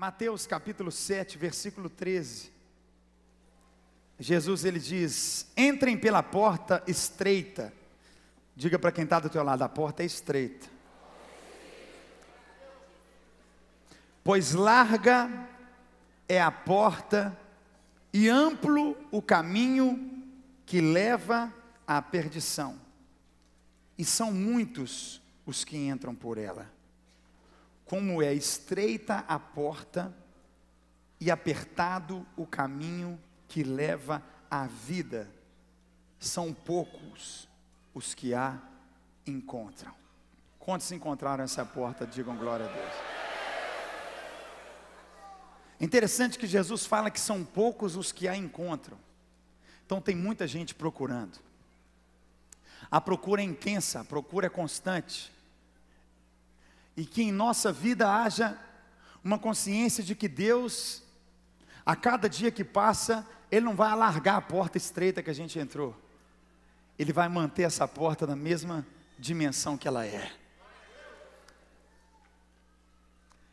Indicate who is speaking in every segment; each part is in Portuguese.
Speaker 1: Mateus capítulo 7, versículo 13. Jesus ele diz: "Entrem pela porta estreita". Diga para quem está do teu lado, a porta é estreita. Pois larga é a porta e amplo o caminho que leva à perdição. E são muitos os que entram por ela como é estreita a porta e apertado o caminho que leva à vida, são poucos os que a encontram. Quantos encontraram essa porta, digam glória a Deus. Interessante que Jesus fala que são poucos os que a encontram. Então tem muita gente procurando. A procura é intensa, a procura é constante e que em nossa vida haja uma consciência de que Deus, a cada dia que passa, Ele não vai alargar a porta estreita que a gente entrou, Ele vai manter essa porta na mesma dimensão que ela é.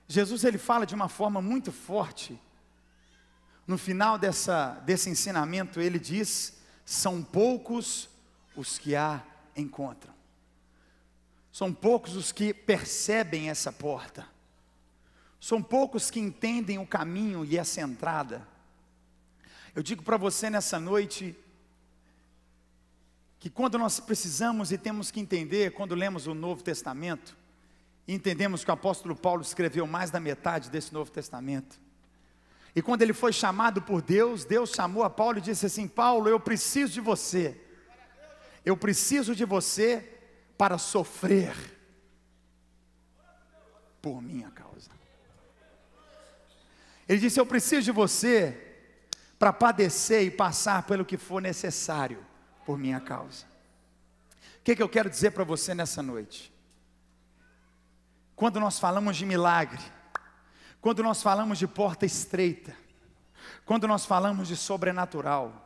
Speaker 1: Jesus ele fala de uma forma muito forte. No final dessa, desse ensinamento, ele diz: são poucos os que a encontram. São poucos os que percebem essa porta. São poucos que entendem o caminho e essa entrada. Eu digo para você nessa noite que quando nós precisamos e temos que entender, quando lemos o Novo Testamento, entendemos que o apóstolo Paulo escreveu mais da metade desse Novo Testamento. E quando ele foi chamado por Deus, Deus chamou a Paulo e disse assim: Paulo, eu preciso de você. Eu preciso de você para sofrer por minha causa. Ele disse: Eu preciso de você para padecer e passar pelo que for necessário por minha causa. O que, é que eu quero dizer para você nessa noite? Quando nós falamos de milagre, quando nós falamos de porta estreita, quando nós falamos de sobrenatural,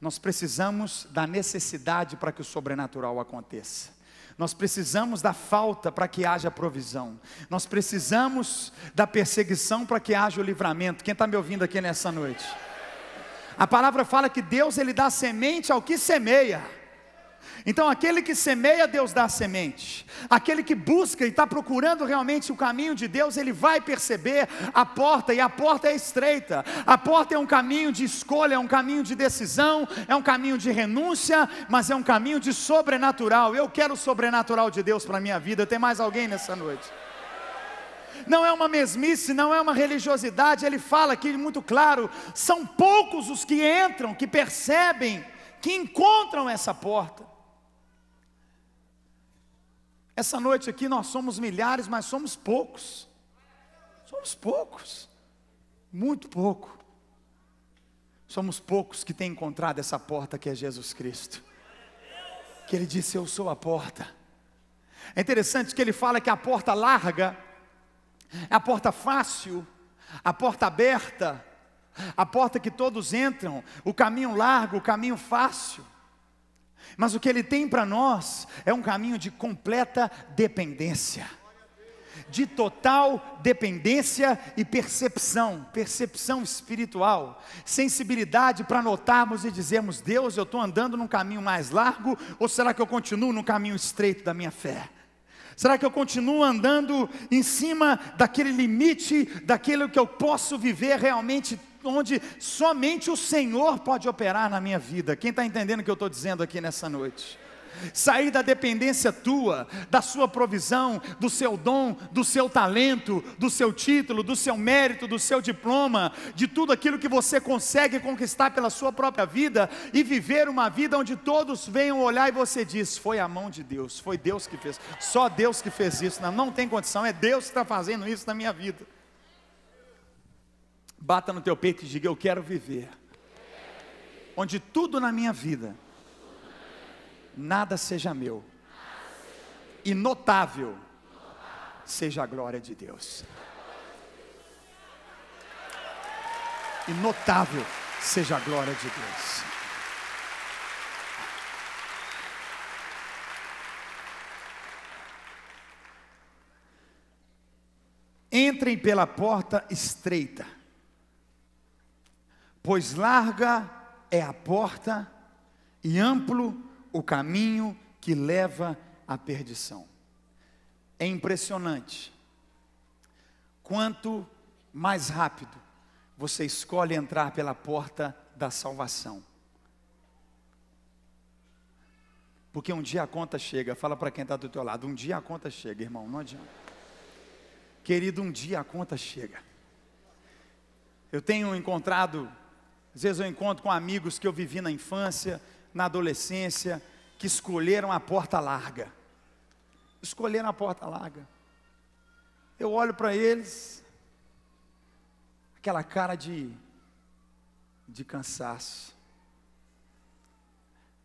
Speaker 1: nós precisamos da necessidade para que o sobrenatural aconteça. Nós precisamos da falta para que haja provisão. Nós precisamos da perseguição para que haja o livramento. Quem está me ouvindo aqui nessa noite? A palavra fala que Deus ele dá semente ao que semeia. Então, aquele que semeia, Deus dá semente. Aquele que busca e está procurando realmente o caminho de Deus, ele vai perceber a porta, e a porta é estreita. A porta é um caminho de escolha, é um caminho de decisão, é um caminho de renúncia, mas é um caminho de sobrenatural. Eu quero o sobrenatural de Deus para a minha vida. Tem mais alguém nessa noite? não é uma mesmice, não é uma religiosidade, ele fala aqui muito claro: são poucos os que entram, que percebem que encontram essa porta. Essa noite aqui nós somos milhares, mas somos poucos. Somos poucos. Muito pouco. Somos poucos que têm encontrado essa porta que é Jesus Cristo. Que ele disse: Eu sou a porta. É interessante que ele fala que a porta larga, é a porta fácil, a porta aberta, a porta que todos entram, o caminho largo, o caminho fácil. Mas o que Ele tem para nós é um caminho de completa dependência, de total dependência e percepção, percepção espiritual, sensibilidade para notarmos e dizermos: Deus, eu estou andando num caminho mais largo ou será que eu continuo num caminho estreito da minha fé? Será que eu continuo andando em cima daquele limite, daquilo que eu posso viver realmente onde somente o Senhor pode operar na minha vida. Quem está entendendo o que eu estou dizendo aqui nessa noite? Sair da dependência tua, da sua provisão, do seu dom, do seu talento, do seu título, do seu mérito, do seu diploma, de tudo aquilo que você consegue conquistar pela sua própria vida e viver uma vida onde todos venham olhar e você diz: Foi a mão de Deus, foi Deus que fez, só Deus que fez isso. Não, não tem condição, é Deus que está fazendo isso na minha vida. Bata no teu peito e diga: Eu quero viver. Onde tudo na minha vida, nada seja meu. E notável seja a glória de Deus. E notável seja a glória de Deus. Entrem pela porta estreita pois larga é a porta e amplo o caminho que leva à perdição. É impressionante quanto mais rápido você escolhe entrar pela porta da salvação. Porque um dia a conta chega, fala para quem está do teu lado, um dia a conta chega, irmão, não adianta. Querido, um dia a conta chega. Eu tenho encontrado às vezes eu encontro com amigos que eu vivi na infância, na adolescência, que escolheram a porta larga. Escolheram a porta larga. Eu olho para eles, aquela cara de, de cansaço,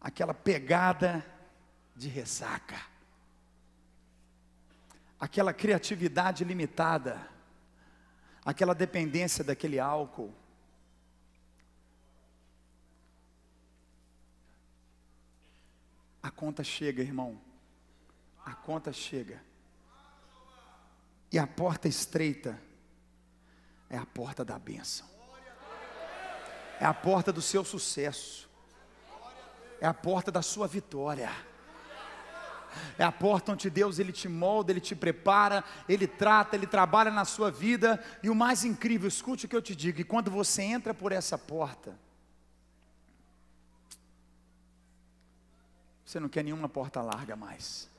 Speaker 1: aquela pegada de ressaca, aquela criatividade limitada, aquela dependência daquele álcool conta chega, irmão. A conta chega. E a porta estreita é a porta da bênção. É a porta do seu sucesso. É a porta da sua vitória. É a porta onde Deus ele te molda, ele te prepara, ele trata, ele trabalha na sua vida. E o mais incrível, escute o que eu te digo, e quando você entra por essa porta, Você não quer nenhuma porta larga mais.